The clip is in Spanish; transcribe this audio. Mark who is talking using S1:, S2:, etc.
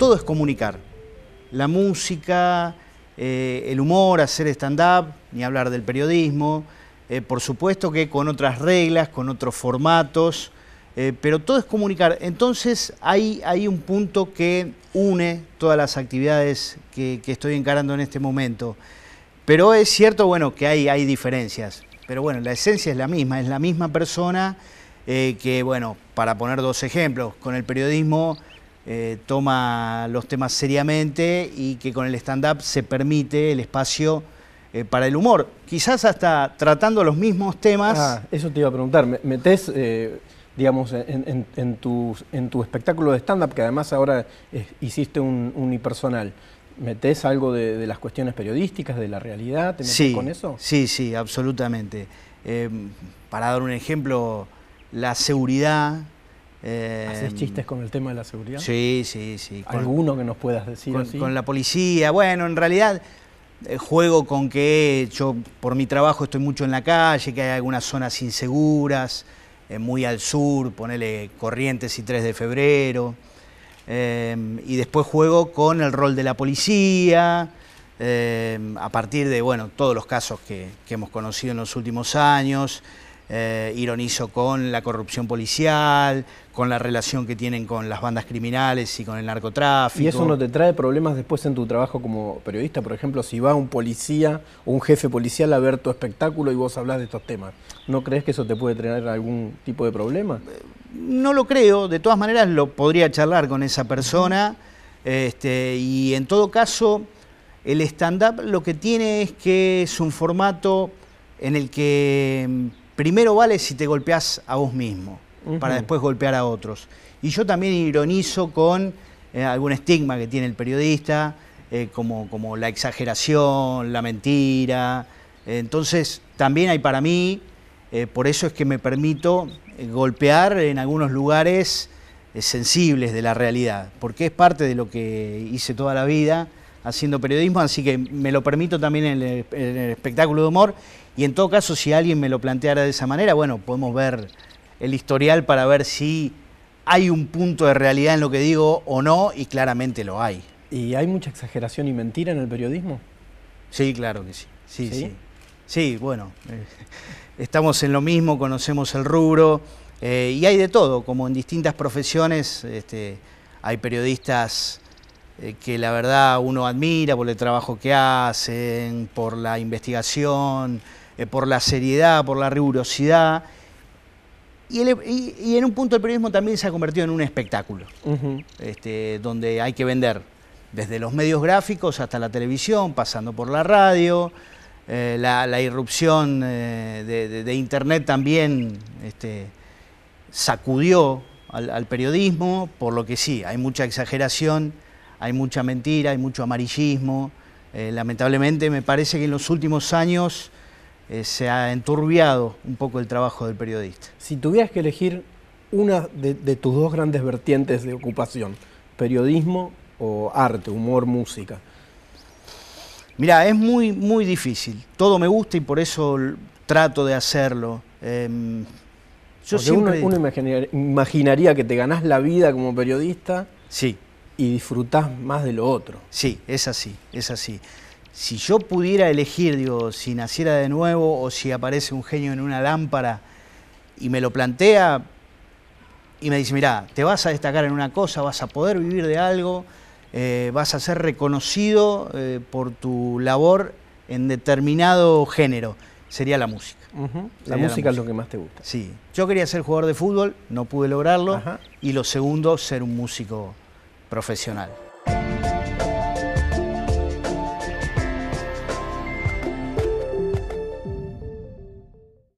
S1: todo es comunicar. La música, eh, el humor, hacer stand-up, ni hablar del periodismo, eh, por supuesto que con otras reglas, con otros formatos, eh, pero todo es comunicar. Entonces hay, hay, un punto que une todas las actividades que, estoy encarando en este momento. Pero es cierto, bueno, que hay, hay diferencias. Pero bueno, la esencia es la misma, es la misma persona que, bueno, para poner dos ejemplos, con el periodismo eh, toma los temas seriamente y que con el stand-up se permite el espacio eh, para el humor. Quizás hasta tratando los mismos temas. Ah, eso te iba a preguntar. Metes, eh, digamos, en, tu, espectáculo
S2: de stand-up, que además ahora hiciste un unipersonal, metes algo de, las
S1: cuestiones periodísticas, de la realidad? ¿Te con eso? Sí, sí, absolutamente. para dar un ejemplo, la seguridad eh, ¿Haces chistes con el tema de la seguridad? Sí, sí, sí. ¿Alguno
S2: que nos puedas decir con, la
S1: policía. Bueno, en realidad eh, juego con que yo por mi trabajo estoy mucho en la calle, que hay algunas zonas inseguras, eh, muy al sur, ponele Corrientes y 3 de febrero. y después juego con el rol de la policía, a partir de bueno, todos los casos que hemos conocido en los últimos años. Eh, ironizo con la corrupción policial, con la relación que tienen con las bandas criminales y con el narcotráfico. ¿Y eso no te
S2: trae problemas después en tu trabajo como periodista? Por ejemplo, si va un policía o un jefe policial a ver tu espectáculo y vos hablas de estos temas, ¿no crees que eso te puede traer algún tipo de problema?
S1: No lo creo, de todas maneras lo podría charlar con esa persona este, y en todo caso el stand-up lo que tiene es que es un formato en el que primero vale si te golpeas a vos mismo, para después golpear a otros. Y yo también ironizo con eh, algún estigma que tiene el periodista, eh, como, la exageración, la mentira. Entonces, también hay para mí, eh, por eso es que me permito golpear en algunos lugares sensibles de la realidad, porque es parte de lo que hice toda la vida haciendo periodismo, así que me lo permito también en el, espectáculo de humor. Y en todo caso, si alguien me lo planteara de esa manera, bueno, podemos ver el historial para ver si hay un punto de realidad en lo que digo o no, y claramente lo hay. ¿Y hay mucha exageración y mentira en el periodismo? Sí, claro que sí. Sí, sí. Sí, bueno, eh, estamos en lo mismo, conocemos el rubro, eh, y hay de todo, como en distintas profesiones, este, hay periodistas eh, que la verdad uno admira por el trabajo que hacen, por la investigación, eh, por la seriedad, por la rigurosidad. Y, en un punto el periodismo también se ha convertido en un espectáculo, este, donde hay que vender desde los medios gráficos hasta la televisión, pasando por la radio, eh, la, irrupción de, Internet también este, sacudió al periodismo, por lo que sí, hay mucha exageración hay mucha mentira, hay mucho amarillismo. Eh, lamentablemente me parece que en los últimos años eh, se ha enturbiado un poco el trabajo del periodista. Si tuvieras que elegir una de, tus dos grandes vertientes de ocupación, periodismo o arte, humor, música, Mirá, es muy, muy difícil. Todo me gusta y por eso trato de hacerlo. Em,
S2: yo siempre... uno,
S1: imaginaría, imaginaría que te ganás la vida como
S2: periodista.
S1: Sí y disfrutás más de lo otro. Sí, es así, es así. Si yo pudiera elegir, digo, si naciera de nuevo o si aparece un genio en una lámpara y me lo plantea y me dice, mirá, te vas a destacar en una cosa, vas a poder vivir de algo, eh, vas a ser reconocido eh, por tu labor en determinado género, sería la música.
S2: la, música es lo que
S1: más te gusta. Sí, yo quería ser jugador de fútbol, no pude lograrlo, y lo segundo, ser un músico profesional.